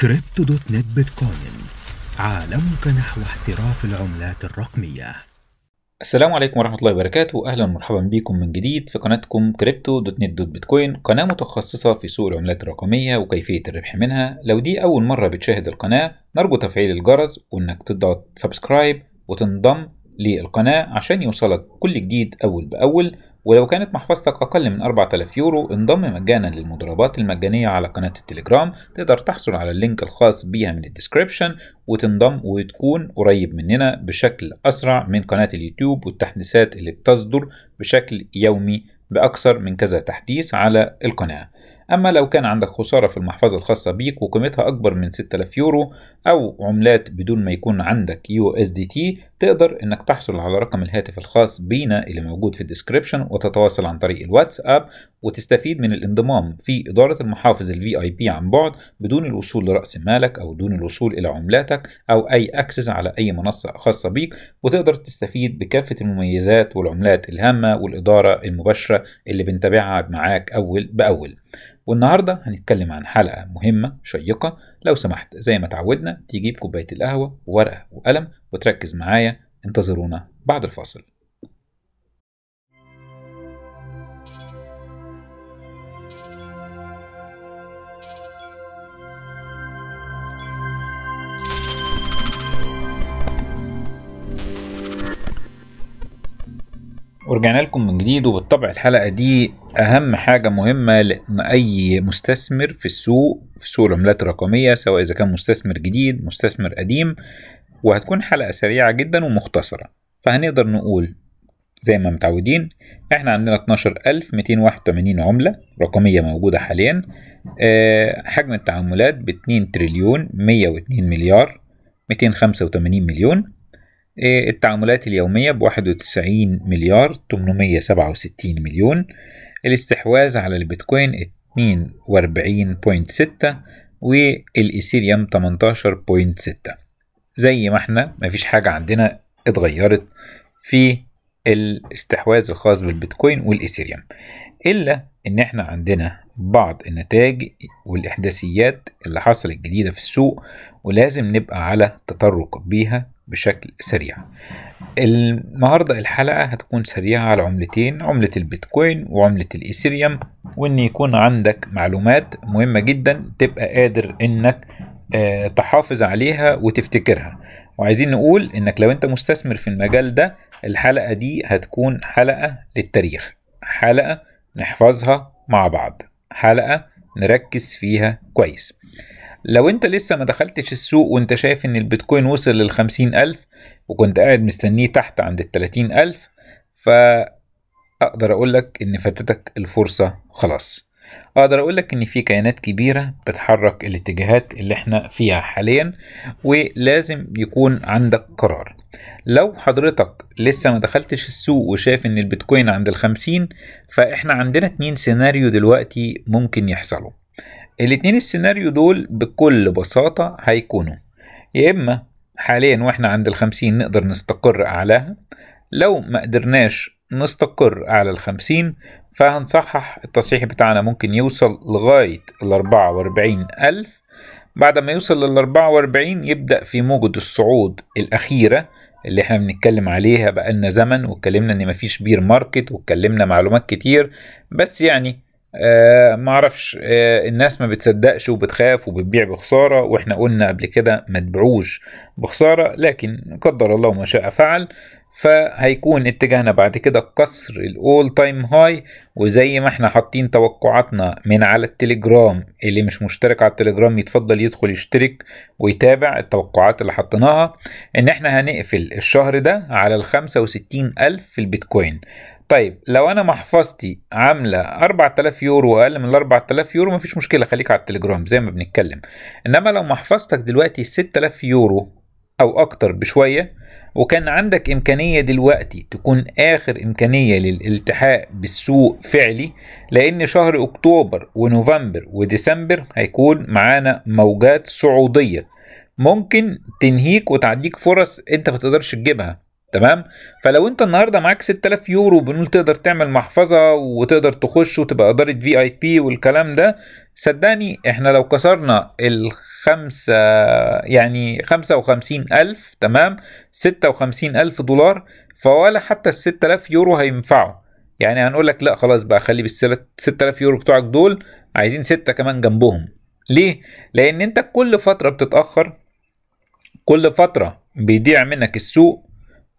كريبتو دوت نت بيتكوين عالمك نحو احتراف العملات الرقمية السلام عليكم ورحمة الله وبركاته أهلا ومرحبا بكم من جديد في قناتكم كريبتو دوت نت دوت بيتكوين قناة متخصصة في سوق العملات الرقمية وكيفية الربح منها لو دي أول مرة بتشاهد القناة نرجو تفعيل الجرس وإنك تضغط سبسكرايب وتنضم للقناة عشان يوصلك كل جديد أول بأول ولو كانت محفظتك أقل من 4000 يورو انضم مجانا للمضاربات المجانية على قناة التليجرام تقدر تحصل على اللينك الخاص بيها من الديسكريبشن وتنضم وتكون قريب مننا بشكل أسرع من قناة اليوتيوب والتحديثات اللي بتصدر بشكل يومي بأكثر من كذا تحديث على القناة أما لو كان عندك خسارة في المحفظة الخاصة بيك وقيمتها أكبر من 6000 يورو أو عملات بدون ما يكون عندك يو اس دي تي تقدر انك تحصل على رقم الهاتف الخاص بينا اللي موجود في الديسكريبشن وتتواصل عن طريق الواتساب وتستفيد من الانضمام في إدارة المحافظ الفي اي بي عن بعد بدون الوصول لرأس مالك أو دون الوصول إلى عملاتك أو أي أكسس على أي منصة خاصة بيك وتقدر تستفيد بكافة المميزات والعملات الهامة والإدارة المباشرة اللي بنتابعها معاك أول بأول والنهارده هنتكلم عن حلقه مهمه شيقه لو سمحت زي ما تعودنا تجيب كوبايه القهوه وورقه وقلم وتركز معايا انتظرونا بعد الفاصل ورجعنا لكم من جديد وبالطبع الحلقة دي أهم حاجة مهمة لأن أي مستثمر في السوق في سوق العملات الرقمية سواء إذا كان مستثمر جديد مستثمر قديم وهتكون حلقة سريعة جدا ومختصرة فهنقدر نقول زي ما متعودين احنا عندنا 12281 عملة رقمية موجودة حاليا أه حجم التعاملات ب 2 تريليون 102 مليار 285 مليون إيه، التعاملات اليومية ب 91 مليار 867 مليون الاستحواذ على البيتكوين 42.6 والإيثيريوم 18.6 زي ما احنا مفيش حاجة عندنا اتغيرت في الاستحواذ الخاص بالبيتكوين والإيثيريوم إلا إن احنا عندنا بعض النتائج والإحداثيات اللي حصلت جديدة في السوق ولازم نبقى على تطرق بيها بشكل سريع النهاردة الحلقة هتكون سريعة على عملتين عملة البيتكوين وعملة الإيثيريوم وإن يكون عندك معلومات مهمة جدا تبقى قادر إنك آه، تحافظ عليها وتفتكرها وعايزين نقول إنك لو أنت مستثمر في المجال ده الحلقة دي هتكون حلقة للتاريخ حلقة نحفظها مع بعض حلقة نركز فيها كويس لو انت لسه ما دخلتش السوق وانت شايف ان البيتكوين وصل للخمسين ألف وكنت قاعد مستنيه تحت عند التلاتين ألف فأقدر أقولك إن فاتتك الفرصة خلاص أقدر أقولك إن في كيانات كبيرة بتحرك الاتجاهات اللي إحنا فيها حاليا ولازم يكون عندك قرار لو حضرتك لسه ما دخلتش السوق وشايف إن البيتكوين عند الخمسين فإحنا عندنا اتنين سيناريو دلوقتي ممكن يحصلوا الاتنين السيناريو دول بكل بساطة هيكونوا يا إما حاليا واحنا عند الخمسين نقدر نستقر أعلاها لو ما قدرناش نستقر أعلى الخمسين فهنصحح التصحيح بتاعنا ممكن يوصل لغاية الأربعة وأربعين ألف بعد ما يوصل للأربعة وأربعين يبدأ في موجة الصعود الأخيرة اللي احنا بنتكلم عليها بقالنا زمن واتكلمنا ان مفيش بير ماركت واتكلمنا معلومات كتير بس يعني آه ما اعرفش آه الناس ما بتصدقش وبتخاف وبتبيع بخساره واحنا قلنا قبل كده ما تبيعوش بخساره لكن قدر الله ما شاء فعل فهيكون اتجاهنا بعد كده كسر الاول تايم هاي وزي ما احنا حاطين توقعاتنا من على التليجرام اللي مش مشترك على التليجرام يتفضل يدخل يشترك ويتابع التوقعات اللي حطيناها ان احنا هنقفل الشهر ده على ال 65 الف في البيتكوين طيب لو انا محفظتي عامله 4000 يورو واقل من ال 4000 يورو مفيش مشكله خليك على التليجرام زي ما بنتكلم انما لو محفظتك دلوقتي 6000 يورو او اكتر بشويه وكان عندك امكانيه دلوقتي تكون اخر امكانيه للالتحاق بالسوق فعلي لان شهر اكتوبر ونوفمبر وديسمبر هيكون معانا موجات صعوديه ممكن تنهيك وتعديك فرص انت ما تقدرش تجيبها تمام فلو انت النهارده معاك 6000 يورو بنقول تقدر تعمل محفظه وتقدر تخش وتبقى اداره في اي بي والكلام ده صدقني احنا لو كسرنا الخمسة يعني خمسة وخمسين ألف تمام ستة وخمسين ألف دولار فولا حتى الستة آلاف يورو هينفعوا يعني هنقول لك لا خلاص بقى خلي بالستة آلاف يورو بتوعك دول عايزين ستة كمان جنبهم ليه؟ لأن أنت كل فترة بتتأخر كل فترة بيضيع منك السوق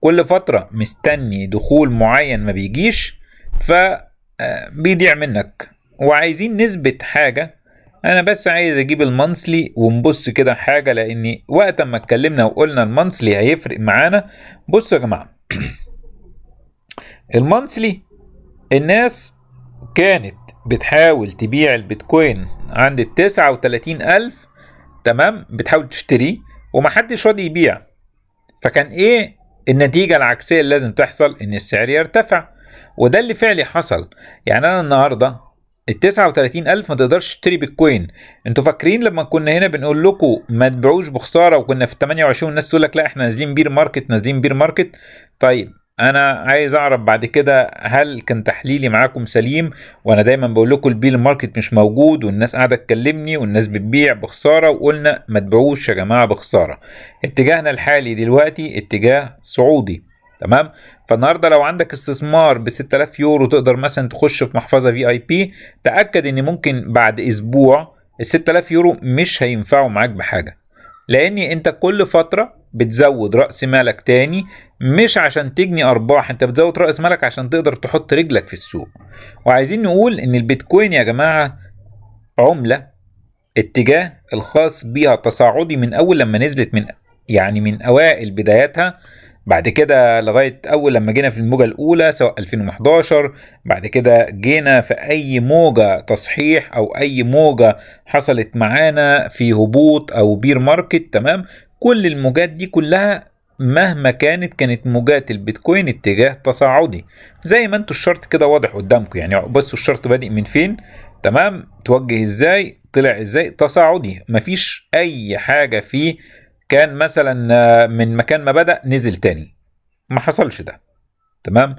كل فترة مستني دخول معين ما بيجيش فبيضيع آه، منك وعايزين نثبت حاجة انا بس عايز اجيب المنسلي ونبص كده حاجة لان وقت ما اتكلمنا وقلنا المنسلي هيفرق معانا بصوا يا جماعة المنسلي الناس كانت بتحاول تبيع البيتكوين عند التسعة وتلاتين ألف تمام بتحاول تشتريه ومحدش راضي يبيع فكان ايه النتيجة العكسية اللي لازم تحصل إن السعر يرتفع وده اللي فعلي حصل يعني أنا النهاردة ال 39000 ما تقدرش تشتري بيتكوين انتوا فاكرين لما كنا هنا بنقول لكم ما تبيعوش بخساره وكنا في 28 الناس تقول لك لا احنا نازلين بير ماركت نازلين بير ماركت طيب انا عايز اعرف بعد كده هل كان تحليلي معاكم سليم وانا دايما بقول لكم البيل ماركت مش موجود والناس قاعده تكلمني والناس بتبيع بخساره وقلنا ما تبيعوش يا جماعه بخساره اتجاهنا الحالي دلوقتي اتجاه صعودي تمام فالنهارده لو عندك استثمار ب 6000 يورو تقدر مثلا تخش في محفظه في اي بي تاكد ان ممكن بعد اسبوع ال 6000 يورو مش هينفعوا معاك بحاجه لان انت كل فتره بتزود راس مالك تاني مش عشان تجني ارباح انت بتزود راس مالك عشان تقدر تحط رجلك في السوق وعايزين نقول ان البيتكوين يا جماعه عمله اتجاه الخاص بيها تصاعدي من اول لما نزلت من يعني من اوائل بداياتها بعد كده لغايه اول لما جينا في الموجه الاولى سواء 2011 بعد كده جينا في اي موجه تصحيح او اي موجه حصلت معانا في هبوط او بير ماركت تمام كل الموجات دي كلها مهما كانت كانت موجات البيتكوين اتجاه تصاعدي زي ما انتوا الشرط كده واضح قدامكم يعني بصوا الشرط بادئ من فين تمام توجه ازاي طلع ازاي تصاعدي مفيش اي حاجه فيه كان مثلا آه، من مكان ما بدا نزل تاني ما حصلش ده تمام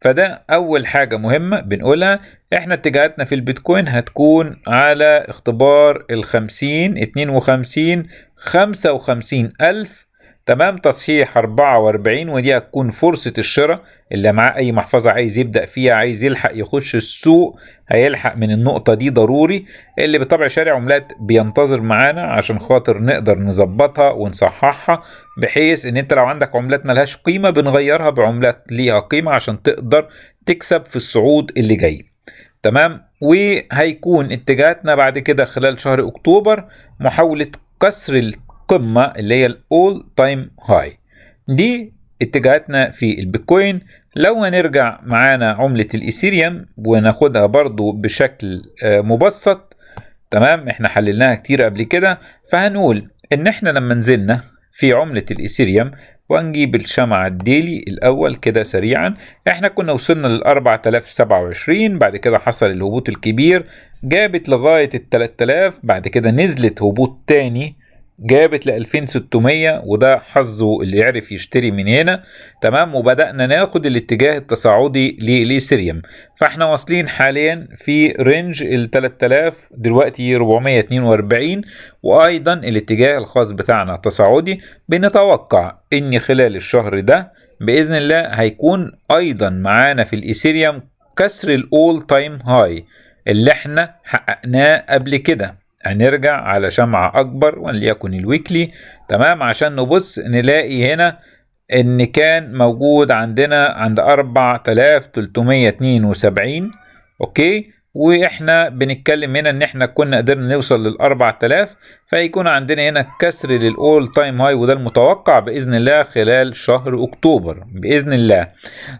فده اول حاجه مهمه بنقولها احنا اتجاهاتنا في البيتكوين هتكون على اختبار ال 50 52 خمسة وخمسين ألف تمام تصحيح 44 ودي هتكون فرصة الشراء اللي معاه أي محفظة عايز يبدأ فيها عايز يلحق يخش السوق هيلحق من النقطة دي ضروري اللي بطبع شارع عملات بينتظر معانا عشان خاطر نقدر نظبطها ونصححها بحيث ان انت لو عندك عملات ملهاش قيمة بنغيرها بعملات ليها قيمة عشان تقدر تكسب في الصعود اللي جاي تمام وهيكون اتجاهاتنا بعد كده خلال شهر اكتوبر محاولة كسر القمة اللي هي الأول تايم هاي دي اتجاهاتنا في البيتكوين لو هنرجع معانا عملة الإيثيريوم وناخدها برضو بشكل آه، مبسط تمام احنا حللناها كتير قبل كده فهنقول ان احنا لما نزلنا في عملة الإيثيريوم وهنجيب الشمعة الديلي الأول كده سريعا احنا كنا وصلنا لل 4027 بعد كده حصل الهبوط الكبير جابت لغاية ال 3000 بعد كده نزلت هبوط تاني جابت ل 2600 وده حظه اللي يعرف يشتري من هنا تمام وبدأنا ناخد الاتجاه التصاعدي للإيثريوم فاحنا واصلين حاليا في رينج ال 3000 دلوقتي 442 وأيضا الاتجاه الخاص بتاعنا التصاعدي بنتوقع إن خلال الشهر ده بإذن الله هيكون أيضا معانا في الإيثريوم كسر الأول تايم هاي اللي احنا حققناه قبل كده هنرجع على شمعة أكبر وليكن الويكلي تمام عشان نبص نلاقي هنا إن كان موجود عندنا عند 4372 أوكي واحنا بنتكلم هنا ان احنا كنا قدرنا نوصل لل 4000 فيكون عندنا هنا كسر للاول تايم هاي وده المتوقع باذن الله خلال شهر اكتوبر باذن الله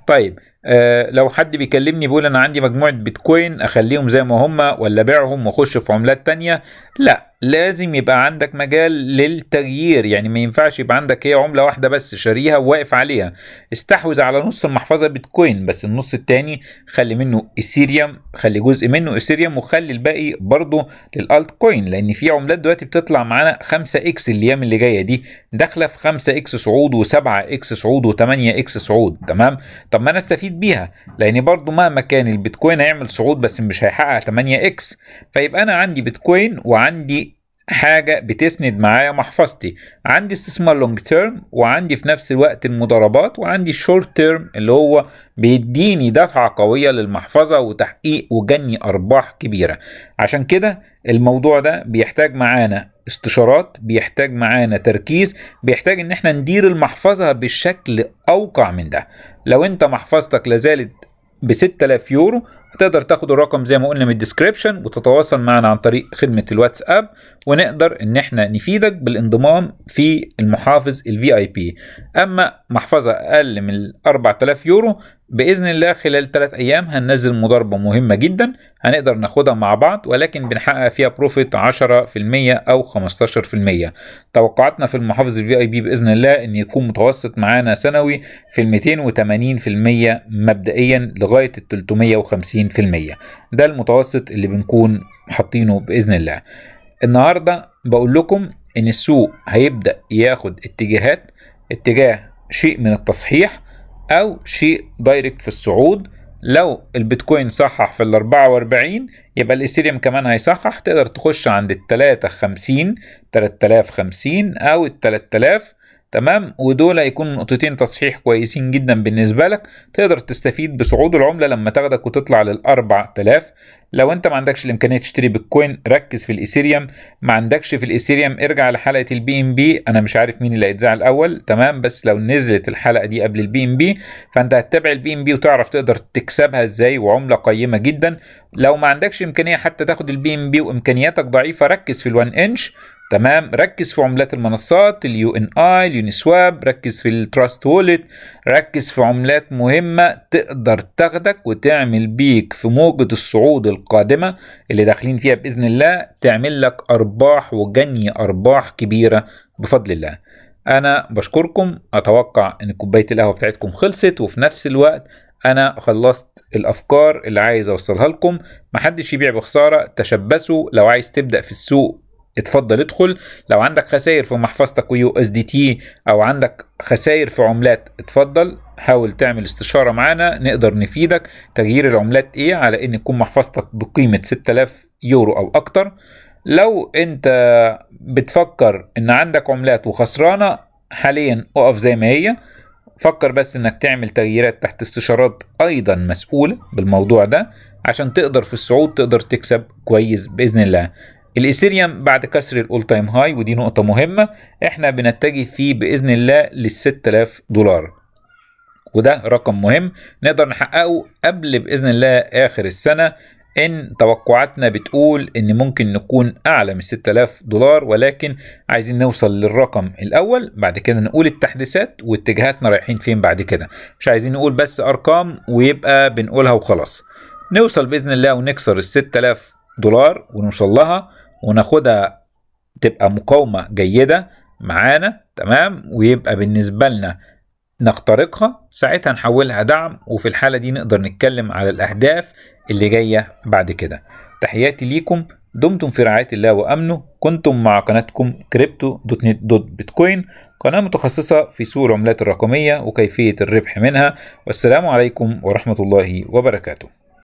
طيب آه، لو حد بيكلمني بيقول انا عندي مجموعه بيتكوين اخليهم زي ما هم ولا بيعهم واخش في عملات تانية لا لازم يبقى عندك مجال للتغيير يعني ما ينفعش يبقى عندك هي عملة واحدة بس شاريها وواقف عليها استحوذ على نص المحفظة بيتكوين بس النص التاني خلي منه ايثيريوم خلي جزء منه ايثيريوم وخلي الباقي برضه للالت كوين لان في عملات دلوقتي بتطلع معانا 5 اكس الايام اللي جاية دي داخلة في 5 اكس صعود و7 اكس صعود و8 اكس صعود تمام طب ما انا استفيد بيها لان برضه مهما كان البيتكوين هيعمل صعود بس مش هيحقق 8 اكس فيبقى انا عندي بيتكوين وعندي حاجه بتسند معايا محفظتي عندي استثمار لونج تيرم وعندي في نفس الوقت المضاربات وعندي الشورت تيرم اللي هو بيديني دفعه قويه للمحفظه وتحقيق وجني ارباح كبيره عشان كده الموضوع ده بيحتاج معانا استشارات بيحتاج معانا تركيز بيحتاج ان احنا ندير المحفظه بالشكل اوقع من ده لو انت محفظتك لازالت ب 6000 يورو هتقدر تاخد الرقم زي ما قلنا من الديسكريبشن وتتواصل معنا عن طريق خدمة الواتساب ونقدر ان احنا نفيدك بالانضمام في المحافظ الفي اي بي اما محفظة اقل من 4000 يورو باذن الله خلال 3 ايام هننزل مضاربه مهمه جدا هنقدر ناخدها مع بعض ولكن بنحقق فيها بروفيت 10% او 15% توقعاتنا في المحافظ الفي اي بي باذن الله ان يكون متوسط معانا سنوي في 280% مبدئيا لغايه ال 350% ده المتوسط اللي بنكون حاطينه باذن الله النهارده بقول لكم ان السوق هيبدا ياخد اتجاهات اتجاه شيء من التصحيح او شيء دايركت في الصعود لو البيتكوين صحح في ال 44 يبقى الايثيريوم كمان هيصحح تقدر تخش عند ال 350 3050 او ال 3000 تمام ودول هيكون نقطتين تصحيح كويسين جدا بالنسبه لك تقدر تستفيد بصعود العمله لما تاخدك وتطلع لل 4000 لو انت ما عندكش الامكانيه تشتري بالكوين ركز في الايثيريوم ما عندكش في الايثيريوم ارجع لحلقه البي ام بي انا مش عارف مين اللي هيتذاع الاول تمام بس لو نزلت الحلقه دي قبل البي ام بي فانت هتتابع البي ام بي وتعرف تقدر تكسبها ازاي وعمله قيمه جدا لو ما عندكش امكانيه حتى تاخد البي ام بي وامكانياتك ضعيفه ركز في ال1 انش تمام ركز في عملات المنصات اليو ان اي اليونيسواب ركز في التراست وولت ركز في عملات مهمه تقدر تاخدك وتعمل بيك في موجه الصعود القادمه اللي داخلين فيها باذن الله تعمل لك ارباح وجني ارباح كبيره بفضل الله انا بشكركم اتوقع ان كوبايه القهوه بتاعتكم خلصت وفي نفس الوقت انا خلصت الافكار اللي عايز اوصلها لكم محدش يبيع بخساره تشبثوا لو عايز تبدا في السوق اتفضل ادخل لو عندك خسائر في محفظتك ويو اس دي تي او عندك خسائر في عملات اتفضل حاول تعمل استشاره معانا نقدر نفيدك تغيير العملات ايه على ان تكون محفظتك بقيمه 6000 يورو او اكتر لو انت بتفكر ان عندك عملات وخسرانه حاليا اقف زي ما هي فكر بس انك تعمل تغييرات تحت استشارات ايضا مسؤوله بالموضوع ده عشان تقدر في الصعود تقدر تكسب كويس باذن الله الايثيريوم بعد كسر الاول تايم هاي ودي نقطه مهمه احنا بنتجه فيه باذن الله لل 6000 دولار وده رقم مهم نقدر نحققه قبل باذن الله اخر السنه ان توقعاتنا بتقول ان ممكن نكون اعلى من 6000 دولار ولكن عايزين نوصل للرقم الاول بعد كده نقول التحديثات واتجاهاتنا رايحين فين بعد كده مش عايزين نقول بس ارقام ويبقى بنقولها وخلاص نوصل باذن الله ونكسر ال 6000 دولار ونوصل لها وناخدها تبقى مقاومة جيدة معانا تمام ويبقى بالنسبة لنا نخترقها ساعتها نحولها دعم وفي الحالة دي نقدر نتكلم على الأهداف اللي جاية بعد كده تحياتي ليكم دمتم في رعاية الله وأمنه كنتم مع قناتكم كريبتو دوت نت دوت بيتكوين قناة متخصصة في سوق العملات الرقمية وكيفية الربح منها والسلام عليكم ورحمة الله وبركاته